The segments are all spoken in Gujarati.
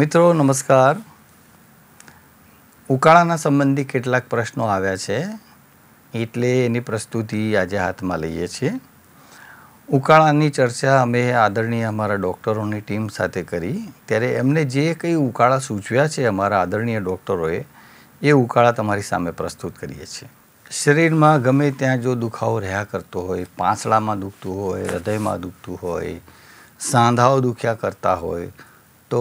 મિત્રો નમસ્કાર ઉકાળાના સંબંધી કેટલાક પ્રશ્નો આવ્યા છે એટલે એની પ્રસ્તુતિ આજે હાથમાં લઈએ છીએ ઉકાળાની ચર્ચા અમે આદરણીય અમારા ડૉક્ટરોની ટીમ સાથે કરી ત્યારે એમને જે કંઈ ઉકાળા સૂચવ્યા છે અમારા આદરણીય ડૉક્ટરોએ એ ઉકાળા તમારી સામે પ્રસ્તુત કરીએ છીએ શરીરમાં ગમે ત્યાં જો દુખાવો રહ્યા કરતો હોય પાંસળામાં દુખતું હોય હૃદયમાં દુખતું હોય સાંધાઓ દુખ્યા કરતા હોય તો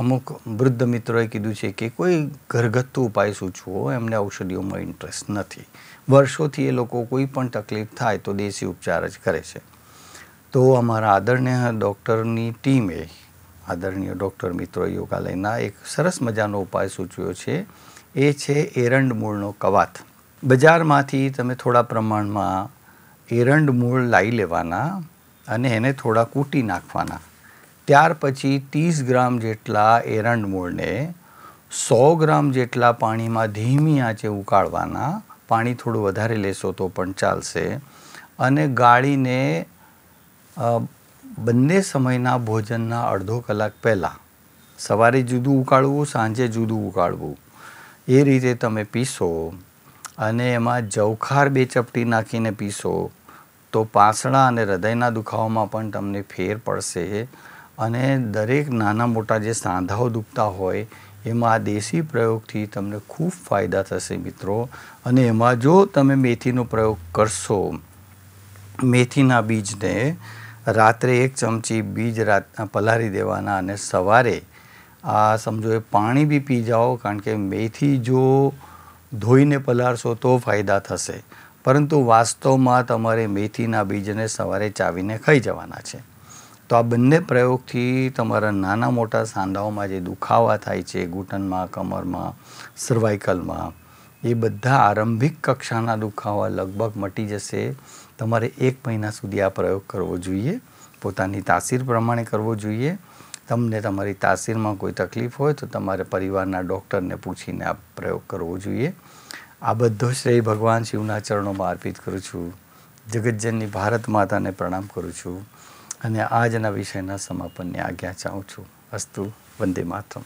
અમુક વૃદ્ધ મિત્રોએ કીધું છે કે કોઈ ઘરગથ્થુ ઉપાય સૂચવો એમને ઔષધિઓમાં ઇન્ટરેસ્ટ નથી વર્ષોથી એ લોકો કોઈ પણ તકલીફ થાય તો દેશી ઉપચાર જ કરે છે તો અમારા આદરણીય ડૉક્ટરની ટીમે આદરણીય ડૉક્ટર મિત્રો યોગાલયના એક સરસ મજાનો ઉપાય સૂચવ્યો છે એ છે એરંડ મૂળનો કવાત બજારમાંથી તમે થોડા પ્રમાણમાં એરંડ મૂળ લાવી લેવાના અને એને થોડા કૂટી નાખવાના ત્યાર પછી ત્રીસ ગ્રામ જેટલા એરંડ મૂળને સો ગ્રામ જેટલા પાણીમાં ધીમી આંચે ઉકાળવાના પાણી થોડું વધારે લેશો તો પણ ચાલશે અને ગાળીને બંને સમયના ભોજનના અડધો કલાક પહેલાં સવારે જુદું ઉકાળવું સાંજે જુદું ઉકાળવું એ રીતે તમે પીસો અને એમાં જવખાર બે ચપટી નાખીને પીસો તો પાસણા અને હૃદયના દુખાવામાં પણ તમને ફેર પડશે અને દરેક નાના મોટા જે સાંધાઓ દુખતા હોય એમાં આ દેશી પ્રયોગથી તમને ખૂબ ફાયદા થશે મિત્રો અને એમાં જો તમે મેથીનો પ્રયોગ કરશો મેથીના બીજને રાત્રે એક ચમચી બીજ રાત પલારી દેવાના અને સવારે આ સમજો એ પાણી બી પી જાઓ કારણ કે મેથી જો ધોઈને પલારશો તો ફાયદા થશે પરંતુ વાસ્તવમાં તમારે મેથીના બીજને સવારે ચાવીને ખાઈ જવાના છે તો આ બંને પ્રયોગથી તમારા નાના મોટા સાંધાઓમાં જે દુખાવા થાય છે ઘૂંટણમાં કમરમાં સર્વાઇકલમાં એ બધા આરંભિક કક્ષાના દુખાવા લગભગ મટી જશે તમારે એક મહિના સુધી આ પ્રયોગ કરવો જોઈએ પોતાની તાસીર પ્રમાણે કરવો જોઈએ તમને તમારી તાસીરમાં કોઈ તકલીફ હોય તો તમારે પરિવારના ડૉક્ટરને પૂછીને આ પ્રયોગ કરવો જોઈએ આ બધો શ્રેય ભગવાન શિવના ચરણોમાં અર્પિત કરું છું જગતજનની ભારત માતાને પ્રણામ કરું છું અને આજના વિષયના સમાપનની આજ્ઞા ચાહું છું અસ્તુ વંદે માતરમ